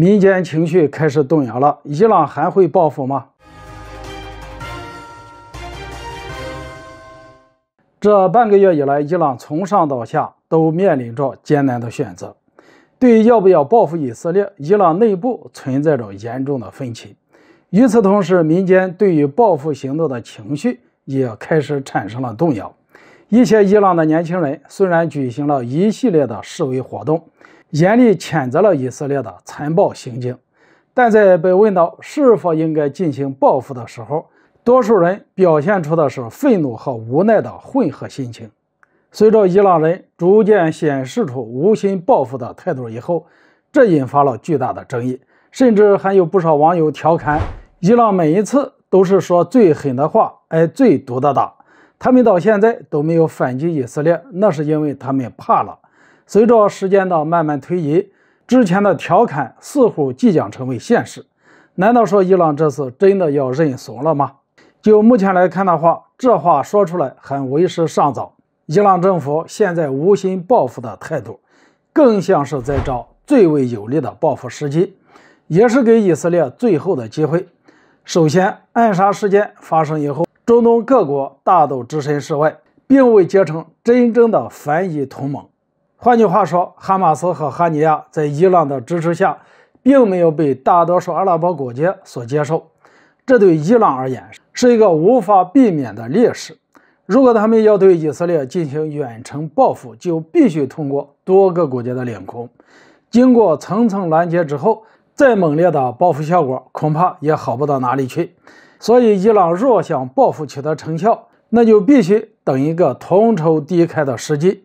民间情绪开始动摇了，伊朗还会报复吗？这半个月以来，伊朗从上到下都面临着艰难的选择，对于要不要报复以色列，伊朗内部存在着严重的分歧。与此同时，民间对于报复行动的情绪也开始产生了动摇。一些伊朗的年轻人虽然举行了一系列的示威活动，严厉谴责了以色列的残暴行径，但在被问到是否应该进行报复的时候，多数人表现出的是愤怒和无奈的混合心情。随着伊朗人逐渐显示出无心报复的态度以后，这引发了巨大的争议，甚至还有不少网友调侃：“伊朗每一次都是说最狠的话，挨最毒的打。”他们到现在都没有反击以色列，那是因为他们怕了。随着时间的慢慢推移，之前的调侃似乎即将成为现实。难道说伊朗这次真的要认怂了吗？就目前来看的话，这话说出来还为时尚早。伊朗政府现在无心报复的态度，更像是在找最为有利的报复时机，也是给以色列最后的机会。首先，暗杀事件发生以后。中东各国大都置身事外，并未结成真正的反以同盟。换句话说，哈马斯和哈尼亚在伊朗的支持下，并没有被大多数阿拉伯国家所接受。这对伊朗而言是一个无法避免的劣势。如果他们要对以色列进行远程报复，就必须通过多个国家的领空，经过层层拦截之后，再猛烈的报复效果恐怕也好不到哪里去。所以，伊朗若想报复取得成效，那就必须等一个同仇敌忾的时机。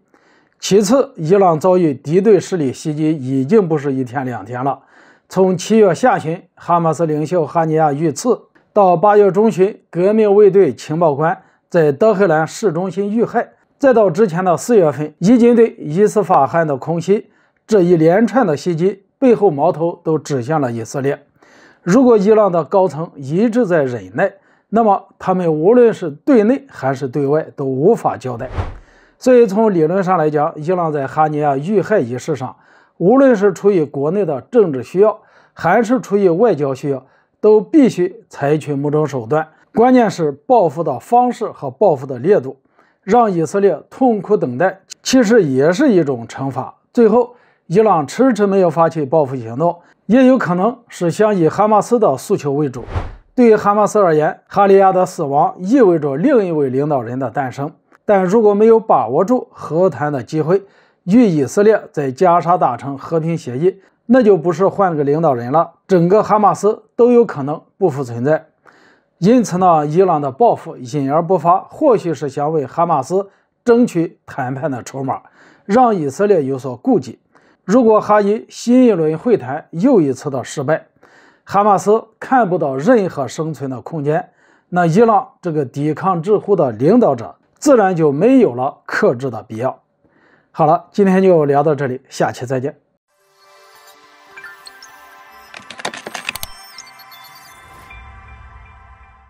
其次，伊朗遭遇敌对势力袭击已经不是一天两天了。从七月下旬哈马斯领袖哈尼亚遇刺，到八月中旬革命卫队情报官在德黑兰市中心遇害，再到之前的四月份伊军队伊斯法罕的空袭，这一连串的袭击背后矛头都指向了以色列。如果伊朗的高层一直在忍耐，那么他们无论是对内还是对外都无法交代。所以，从理论上来讲，伊朗在哈尼亚遇害一事上，无论是出于国内的政治需要，还是出于外交需要，都必须采取某种手段。关键是报复的方式和报复的烈度，让以色列痛苦等待，其实也是一种惩罚。最后。伊朗迟迟没有发起报复行动，也有可能是想以哈马斯的诉求为主。对于哈马斯而言，哈利亚的死亡意味着另一位领导人的诞生。但如果没有把握住和谈的机会，与以色列在加沙达成和平协议，那就不是换个领导人了，整个哈马斯都有可能不复存在。因此呢，伊朗的报复隐而不发，或许是想为哈马斯争取谈判的筹码，让以色列有所顾忌。如果哈伊新一轮会谈又一次的失败，哈马斯看不到任何生存的空间，那伊朗这个抵抗之父的领导者自然就没有了克制的必要。好了，今天就聊到这里，下期再见。